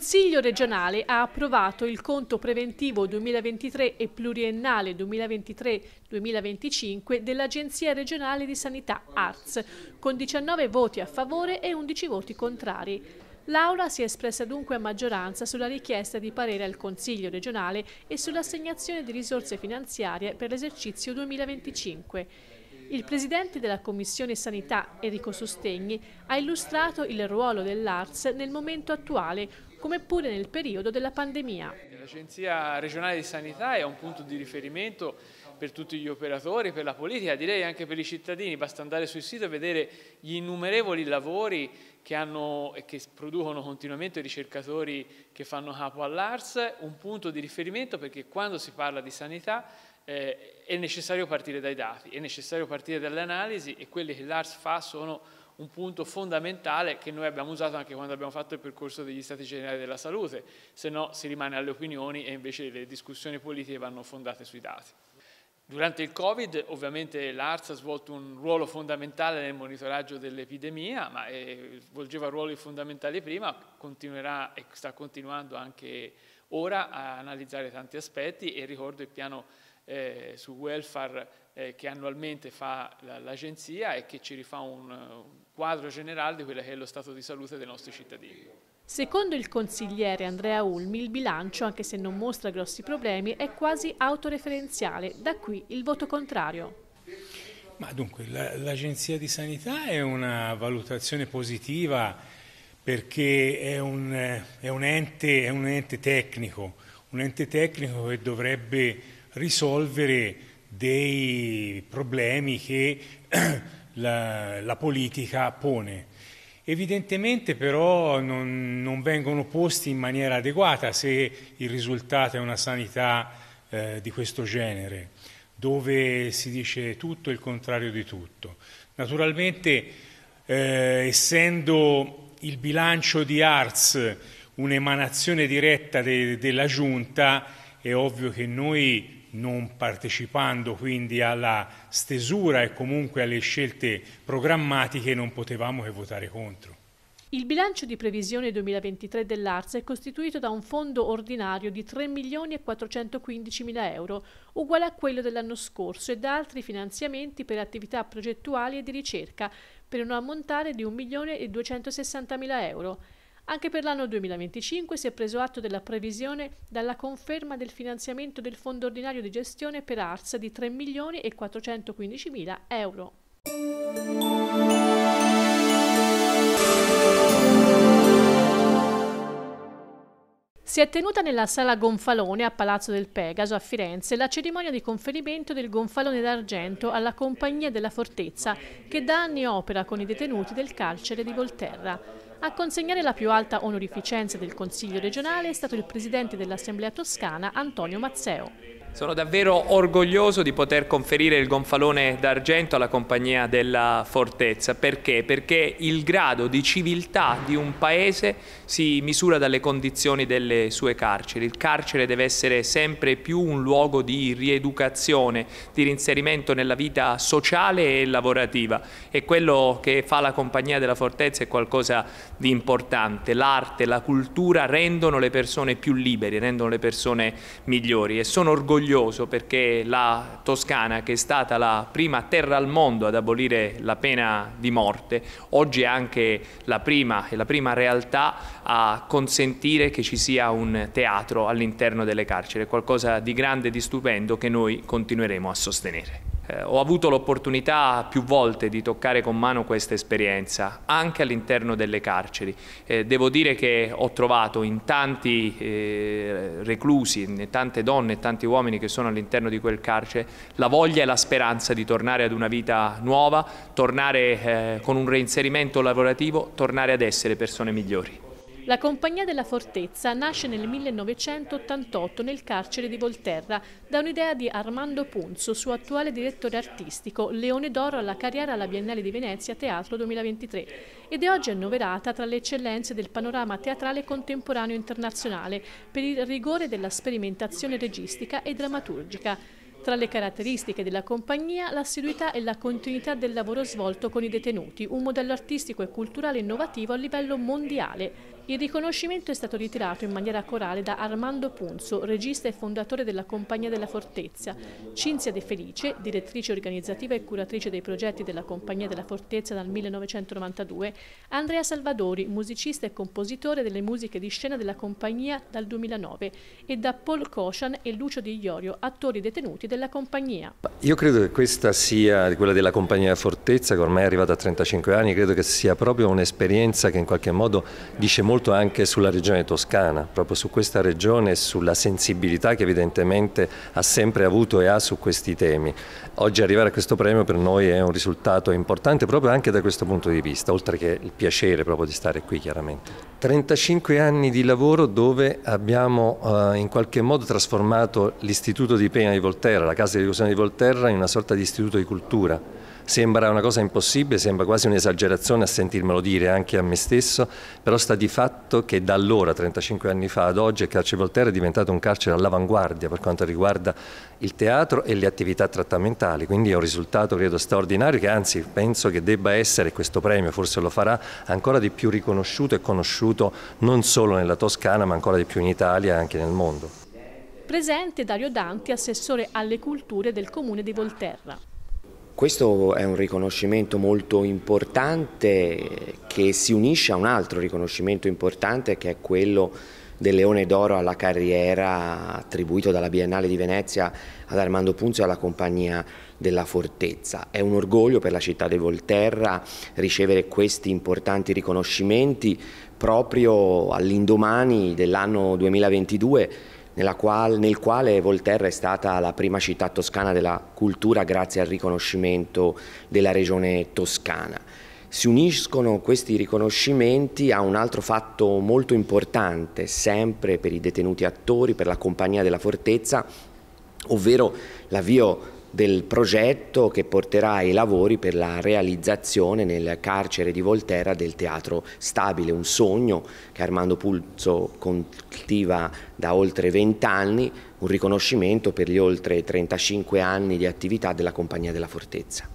Consiglio regionale ha approvato il conto preventivo 2023 e pluriennale 2023-2025 dell'Agenzia regionale di sanità ARTS, con 19 voti a favore e 11 voti contrari. L'Aula si è espressa dunque a maggioranza sulla richiesta di parere al Consiglio regionale e sull'assegnazione di risorse finanziarie per l'esercizio 2025. Il presidente della Commissione Sanità, Enrico Sostegni, ha illustrato il ruolo dell'ARS nel momento attuale, come pure nel periodo della pandemia. L'Agenzia regionale di sanità è un punto di riferimento per tutti gli operatori, per la politica, direi anche per i cittadini, basta andare sul sito e vedere gli innumerevoli lavori che, hanno, che producono continuamente i ricercatori che fanno capo all'ARS, un punto di riferimento perché quando si parla di sanità eh, è necessario partire dai dati, è necessario partire dalle analisi e quelli che l'ARS fa sono un punto fondamentale che noi abbiamo usato anche quando abbiamo fatto il percorso degli stati generali della salute, se no si rimane alle opinioni e invece le discussioni politiche vanno fondate sui dati. Durante il Covid ovviamente l'ARS ha svolto un ruolo fondamentale nel monitoraggio dell'epidemia, ma eh, svolgeva ruoli fondamentali prima, continuerà e sta continuando anche ora a analizzare tanti aspetti e ricordo il piano eh, su welfare eh, che annualmente fa l'agenzia e che ci rifà un, un quadro generale di quello che è lo stato di salute dei nostri cittadini. Secondo il consigliere Andrea Ulmi, il bilancio, anche se non mostra grossi problemi, è quasi autoreferenziale, da qui il voto contrario. Ma dunque, l'Agenzia di Sanità è una valutazione positiva perché è un, è, un ente, è un, ente, tecnico, un ente tecnico che dovrebbe risolvere dei problemi che la, la, politica pone. Evidentemente però non, non, vengono posti in maniera adeguata se il risultato è una sanità eh, di questo genere, dove si dice tutto il contrario di tutto. Naturalmente, eh, essendo il bilancio di Arts un'emanazione diretta de, della Giunta, è ovvio che noi non partecipando quindi alla stesura e comunque alle scelte programmatiche non potevamo che votare contro. Il bilancio di previsione 2023 dell'Arsa è costituito da un fondo ordinario di 3 milioni e 415 mila euro, uguale a quello dell'anno scorso, e da altri finanziamenti per attività progettuali e di ricerca, per un ammontare di 1 milione e 260 mila euro. Anche per l'anno 2025 si è preso atto della previsione dalla conferma del finanziamento del Fondo ordinario di gestione per ARS di 3 milioni e 415 mila euro. Si è tenuta nella sala Gonfalone a Palazzo del Pegaso a Firenze la cerimonia di conferimento del Gonfalone d'Argento alla Compagnia della Fortezza che da anni opera con i detenuti del carcere di Volterra. A consegnare la più alta onorificenza del Consiglio regionale è stato il presidente dell'Assemblea Toscana Antonio Mazzeo. Sono davvero orgoglioso di poter conferire il gonfalone d'argento alla compagnia della Fortezza. Perché? Perché il grado di civiltà di un paese si misura dalle condizioni delle sue carceri. Il carcere deve essere sempre più un luogo di rieducazione, di rinserimento nella vita sociale e lavorativa. E quello che fa la compagnia della Fortezza è qualcosa di importante. L'arte, la cultura rendono le persone più libere, rendono le persone migliori. E sono orgoglioso orgoglioso perché la Toscana, che è stata la prima terra al mondo ad abolire la pena di morte, oggi è anche la prima, è la prima realtà a consentire che ci sia un teatro all'interno delle carceri, qualcosa di grande e di stupendo che noi continueremo a sostenere. Eh, ho avuto l'opportunità più volte di toccare con mano questa esperienza, anche all'interno delle carceri. Eh, devo dire che ho trovato in tanti eh, reclusi, in tante donne e tanti uomini che sono all'interno di quel carcere, la voglia e la speranza di tornare ad una vita nuova, tornare eh, con un reinserimento lavorativo, tornare ad essere persone migliori. La Compagnia della Fortezza nasce nel 1988 nel carcere di Volterra da un'idea di Armando Punzo, suo attuale direttore artistico, Leone d'Oro alla carriera alla Biennale di Venezia Teatro 2023 ed è oggi annoverata tra le eccellenze del panorama teatrale contemporaneo internazionale per il rigore della sperimentazione registica e drammaturgica. Tra le caratteristiche della compagnia, l'assiduità e la continuità del lavoro svolto con i detenuti, un modello artistico e culturale innovativo a livello mondiale. Il riconoscimento è stato ritirato in maniera corale da Armando Punzo, regista e fondatore della Compagnia della Fortezza, Cinzia De Felice, direttrice organizzativa e curatrice dei progetti della Compagnia della Fortezza dal 1992, Andrea Salvadori, musicista e compositore delle musiche di scena della Compagnia dal 2009 e da Paul Koshan e Lucio Di Iorio, attori detenuti della Compagnia. Io credo che questa sia quella della Compagnia della Fortezza, che ormai è arrivata a 35 anni, credo che sia proprio un'esperienza che in qualche modo dice molto molto anche sulla regione toscana, proprio su questa regione e sulla sensibilità che evidentemente ha sempre avuto e ha su questi temi. Oggi arrivare a questo premio per noi è un risultato importante proprio anche da questo punto di vista, oltre che il piacere proprio di stare qui chiaramente. 35 anni di lavoro dove abbiamo eh, in qualche modo trasformato l'istituto di pena di Volterra, la casa di educazione di Volterra, in una sorta di istituto di cultura Sembra una cosa impossibile, sembra quasi un'esagerazione a sentirmelo dire anche a me stesso, però sta di fatto che da allora, 35 anni fa ad oggi, il Carcere Volterra è diventato un carcere all'avanguardia per quanto riguarda il teatro e le attività trattamentali, quindi è un risultato credo straordinario che anzi penso che debba essere questo premio, forse lo farà, ancora di più riconosciuto e conosciuto non solo nella Toscana ma ancora di più in Italia e anche nel mondo. Presente Dario Danti, assessore alle culture del comune di Volterra. Questo è un riconoscimento molto importante che si unisce a un altro riconoscimento importante che è quello del Leone d'Oro alla carriera attribuito dalla Biennale di Venezia ad Armando Punzio e alla compagnia della Fortezza. È un orgoglio per la città di Volterra ricevere questi importanti riconoscimenti proprio all'indomani dell'anno 2022 qual, nel quale Volterra è stata la prima città toscana della cultura grazie al riconoscimento della regione toscana. Si uniscono questi riconoscimenti a un altro fatto molto importante, sempre per i detenuti attori, per la compagnia della fortezza, ovvero l'avvio del progetto che porterà i lavori per la realizzazione nel carcere di Volterra del Teatro Stabile, un sogno che Armando Pulzo coltiva da oltre 20 anni, un riconoscimento per gli oltre 35 anni di attività della Compagnia della Fortezza.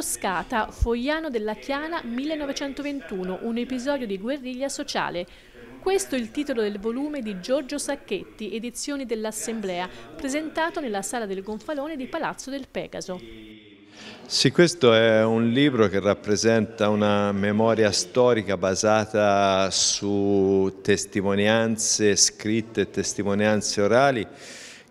Toscata, Fogliano della Chiana 1921, un episodio di guerriglia sociale. Questo è il titolo del volume di Giorgio Sacchetti, edizioni dell'Assemblea, presentato nella sala del Gonfalone di Palazzo del Pegaso. Sì, questo è un libro che rappresenta una memoria storica basata su testimonianze scritte e testimonianze orali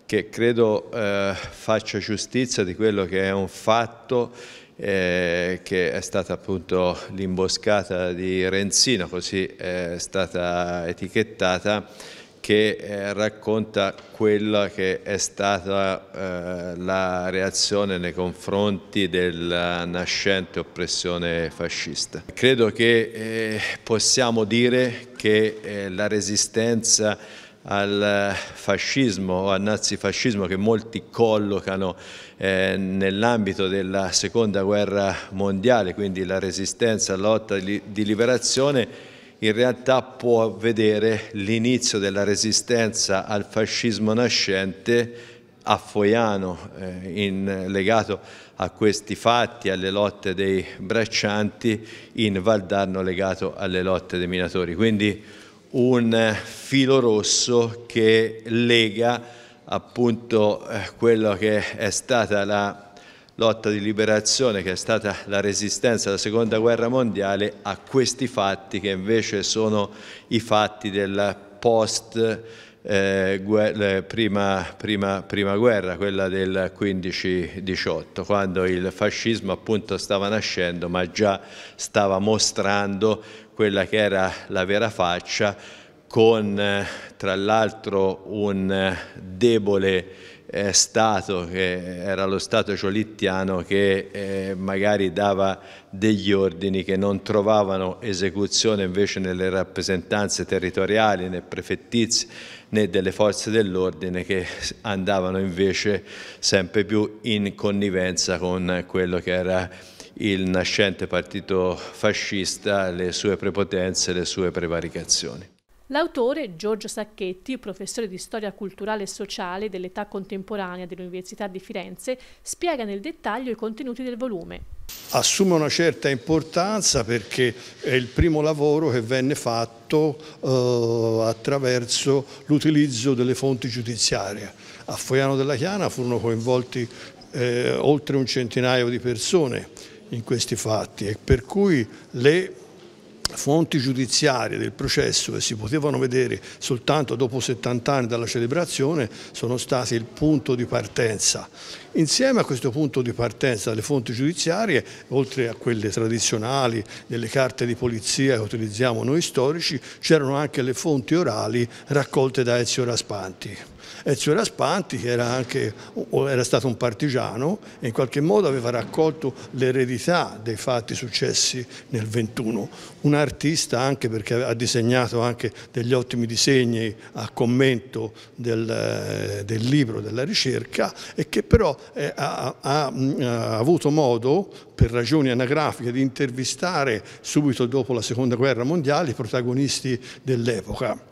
che credo eh, faccia giustizia di quello che è un fatto eh, che è stata appunto l'imboscata di Renzino, così è stata etichettata, che eh, racconta quella che è stata eh, la reazione nei confronti della nascente oppressione fascista. Credo che eh, possiamo dire che eh, la resistenza al eh, fascismo o al nazifascismo che molti collocano eh, nell'ambito della seconda guerra mondiale, quindi la resistenza, la lotta di liberazione, in realtà può vedere l'inizio della resistenza al fascismo nascente a Foiano, eh, in, legato a questi fatti, alle lotte dei braccianti, in Valdarno legato alle lotte dei minatori. Quindi un filo rosso che lega appunto eh, quello che è stata la lotta di liberazione che è stata la resistenza alla seconda guerra mondiale a questi fatti che invece sono i fatti del post eh, guerra, prima, prima, prima, guerra, quella del 15-18, quando il fascismo appunto stava nascendo ma già stava mostrando quella che era la vera faccia con eh, tra l'altro un eh, debole eh, stato che era lo Stato ciolittiano che eh, magari dava degli ordini che non trovavano esecuzione invece nelle rappresentanze territoriali né prefettizie né delle forze dell'ordine che andavano invece sempre più in connivenza con quello che era il nascente partito fascista, le sue prepotenze, le sue prevaricazioni. L'autore, Giorgio Sacchetti, professore di storia culturale e sociale dell'età contemporanea dell'Università di Firenze, spiega nel dettaglio i contenuti del volume. Assume una certa importanza perché è il primo lavoro che venne fatto eh, attraverso l'utilizzo delle fonti giudiziarie. A Foiano della Chiana furono coinvolti eh, oltre un centinaio di persone in questi fatti e per cui le fonti giudiziarie del processo che si potevano vedere soltanto dopo 70 anni dalla celebrazione sono stati il punto di partenza. Insieme a questo punto di partenza delle fonti giudiziarie, oltre a quelle tradizionali delle carte di polizia che utilizziamo noi storici, c'erano anche le fonti orali raccolte da Ezio Raspanti. Ezio cioè Raspanti, che era, anche, era stato un partigiano e in qualche modo aveva raccolto l'eredità dei fatti successi nel 21. Un artista anche perché ha disegnato anche degli ottimi disegni a commento del, eh, del libro, della ricerca e che però eh, ha, ha, mm, ha avuto modo per ragioni anagrafiche di intervistare subito dopo la seconda guerra mondiale i protagonisti dell'epoca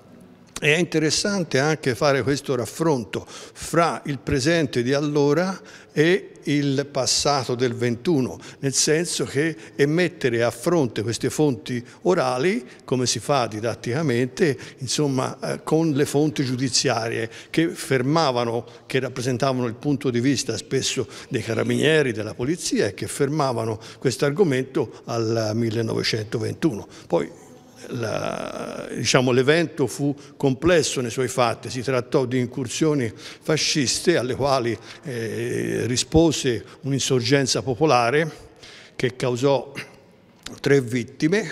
è interessante anche fare questo raffronto fra il presente di allora e il passato del 21, nel senso che è mettere a fronte queste fonti orali, come si fa didatticamente, insomma, eh, con le fonti giudiziarie che fermavano, che rappresentavano il punto di vista spesso dei carabinieri, della polizia e che fermavano questo argomento al 1921. Poi Diciamo, l'evento diciamo, fu complesso nei suoi fatti, si trattò di incursioni fasciste alle quali eh, rispose un'insorgenza popolare che causò tre vittime,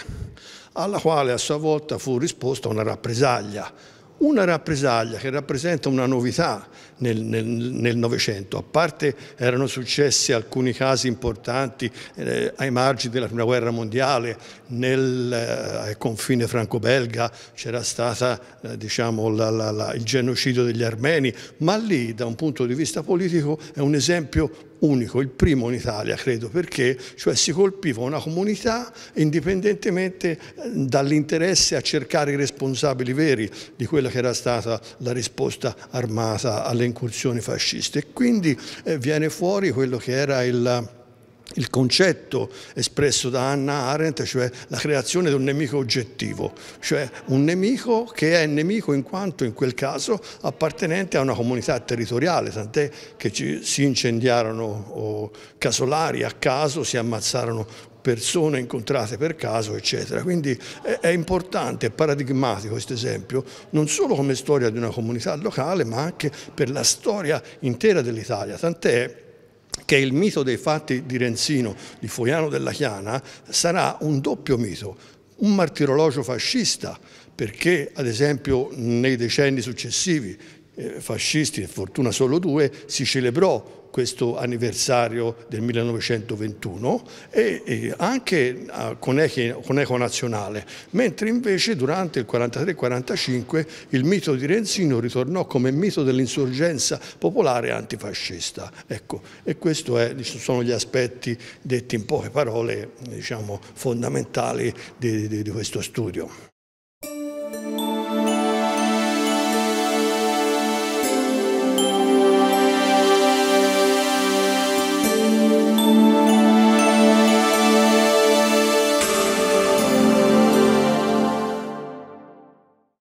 alla quale a sua volta fu risposta una rappresaglia una rappresaglia che rappresenta una novità nel Novecento, a parte erano successi alcuni casi importanti eh, ai margini della Prima Guerra Mondiale, nel eh, confine franco-belga c'era stato eh, diciamo, il genocidio degli armeni, ma lì da un punto di vista politico è un esempio unico, il primo in Italia credo, perché cioè, si colpiva una comunità indipendentemente eh, dall'interesse a cercare i responsabili veri di quella che era stata la risposta armata alle incursioni fasciste e quindi eh, viene fuori quello che era il il concetto espresso da Anna Arendt, cioè la creazione di un nemico oggettivo, cioè un nemico che è nemico in quanto in quel caso appartenente a una comunità territoriale, tant'è che ci, si incendiarono casolari a caso, si ammazzarono persone incontrate per caso, eccetera. Quindi è, è importante, è paradigmatico questo esempio, non solo come storia di una comunità locale, ma anche per la storia intera dell'Italia, tant'è che il mito dei fatti di Renzino, di Foiano della Chiana, sarà un doppio mito, un martirologio fascista, perché ad esempio nei decenni successivi eh, fascisti e fortuna solo due, si celebrò questo anniversario del 1921 e, e anche ah, con eco, con eco, nazionale, mentre invece durante il 43-45 il mito di Renzino ritornò come mito dell'insorgenza popolare antifascista. Ecco, e questi diciamo, sono gli aspetti, detti in poche parole, diciamo, fondamentali di, di, di questo studio.